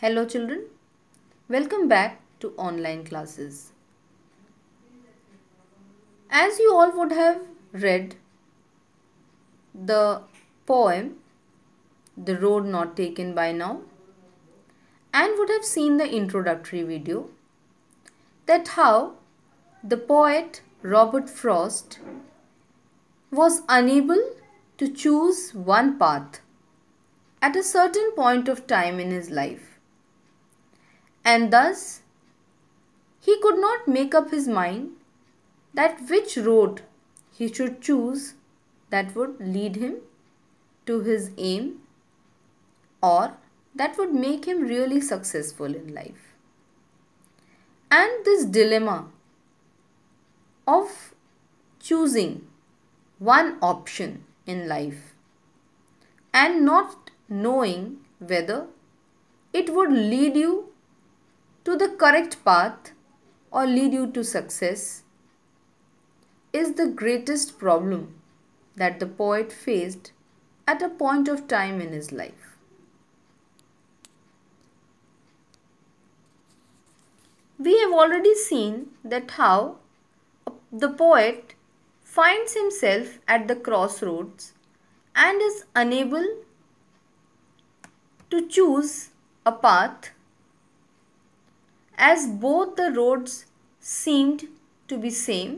Hello children, welcome back to online classes. As you all would have read the poem The Road Not Taken by Now and would have seen the introductory video that how the poet Robert Frost was unable to choose one path at a certain point of time in his life and thus he could not make up his mind that which road he should choose that would lead him to his aim or that would make him really successful in life. And this dilemma of choosing one option in life and not knowing whether it would lead you to the correct path or lead you to success is the greatest problem that the poet faced at a point of time in his life. We have already seen that how the poet finds himself at the crossroads and is unable to choose a path as both the roads seemed to be same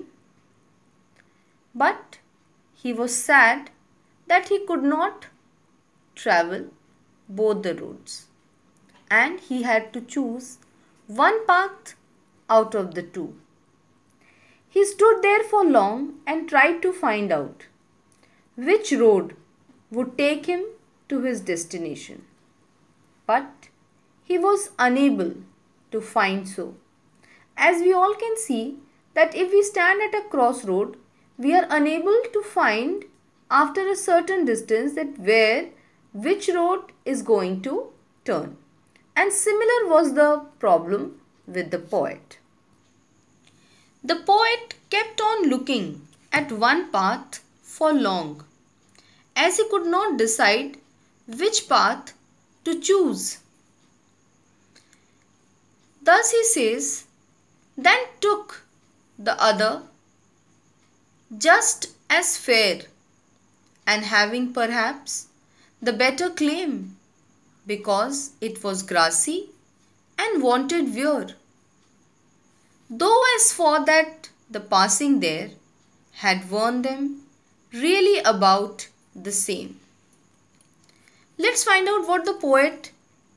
but he was sad that he could not travel both the roads and he had to choose one path out of the two he stood there for long and tried to find out which road would take him to his destination but he was unable to find so. As we all can see that if we stand at a crossroad, we are unable to find after a certain distance that where which road is going to turn. And similar was the problem with the poet. The poet kept on looking at one path for long as he could not decide which path to choose. Thus he says, then took the other just as fair and having perhaps the better claim because it was grassy and wanted wear. Though as for that the passing there had worn them really about the same. Let's find out what the poet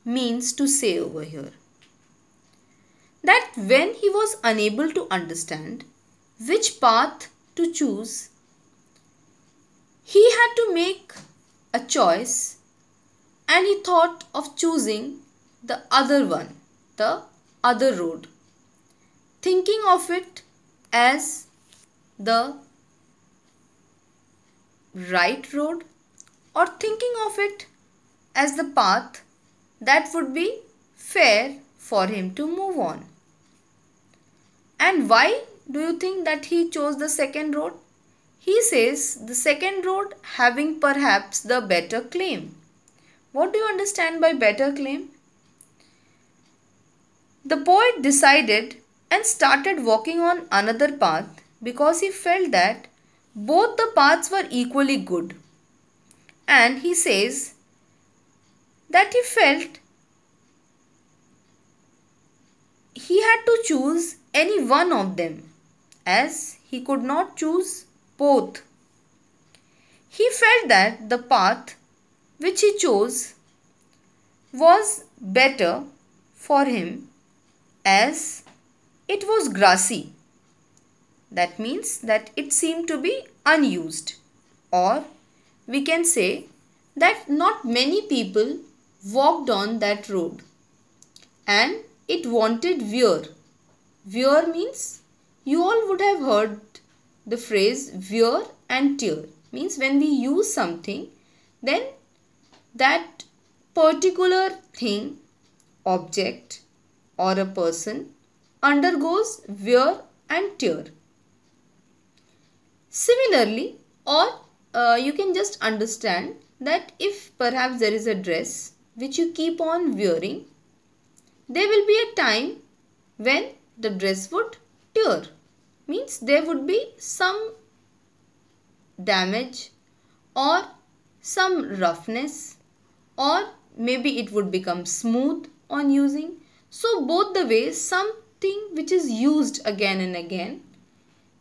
means to say over here that when he was unable to understand which path to choose, he had to make a choice and he thought of choosing the other one, the other road, thinking of it as the right road or thinking of it as the path that would be fair for him to move on. And why do you think that he chose the second road? He says the second road having perhaps the better claim. What do you understand by better claim? The poet decided and started walking on another path because he felt that both the paths were equally good. And he says that he felt he had to choose any one of them as he could not choose both. He felt that the path which he chose was better for him as it was grassy. That means that it seemed to be unused or we can say that not many people walked on that road and it wanted wear. Wear means you all would have heard the phrase wear and tear. Means when we use something, then that particular thing, object or a person undergoes wear and tear. Similarly, or uh, you can just understand that if perhaps there is a dress which you keep on wearing there will be a time when the dress would tear. Means there would be some damage or some roughness or maybe it would become smooth on using. So both the ways something which is used again and again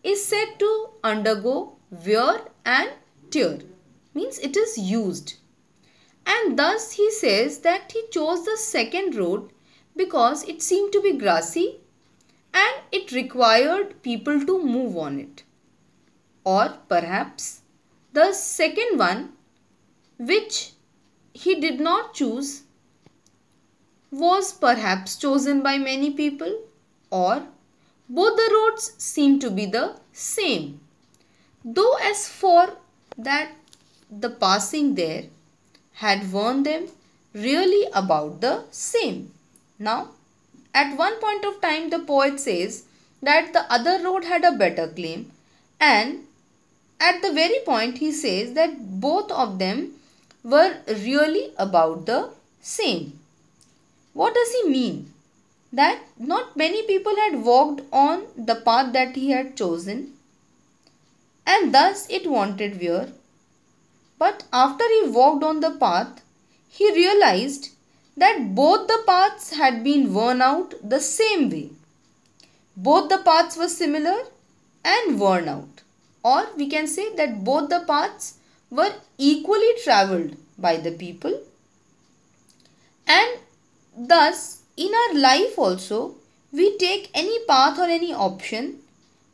is said to undergo wear and tear means it is used and thus he says that he chose the second road because it seemed to be grassy and it required people to move on it. Or perhaps the second one, which he did not choose, was perhaps chosen by many people, or both the roads seem to be the same. Though, as for that, the passing there had warned them really about the same. Now, at one point of time, the poet says that the other road had a better claim, and at the very point, he says that both of them were really about the same. What does he mean? That not many people had walked on the path that he had chosen, and thus it wanted wear. But after he walked on the path, he realized that both the paths had been worn out the same way. Both the paths were similar and worn out. Or we can say that both the paths were equally travelled by the people. And thus, in our life also, we take any path or any option,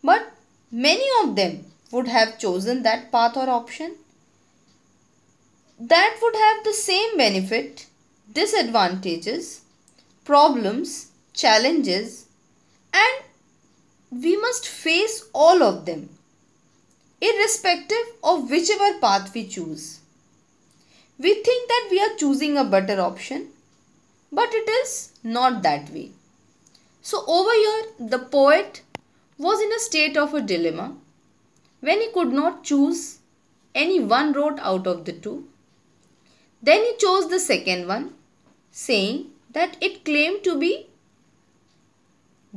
but many of them would have chosen that path or option. That would have the same benefit disadvantages, problems, challenges and we must face all of them irrespective of whichever path we choose. We think that we are choosing a better option but it is not that way. So over here the poet was in a state of a dilemma when he could not choose any one road out of the two. Then he chose the second one saying that it claimed to be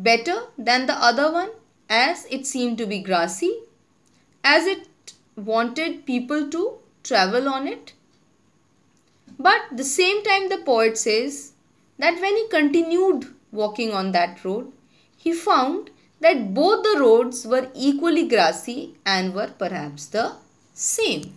better than the other one as it seemed to be grassy, as it wanted people to travel on it. But the same time the poet says that when he continued walking on that road, he found that both the roads were equally grassy and were perhaps the same.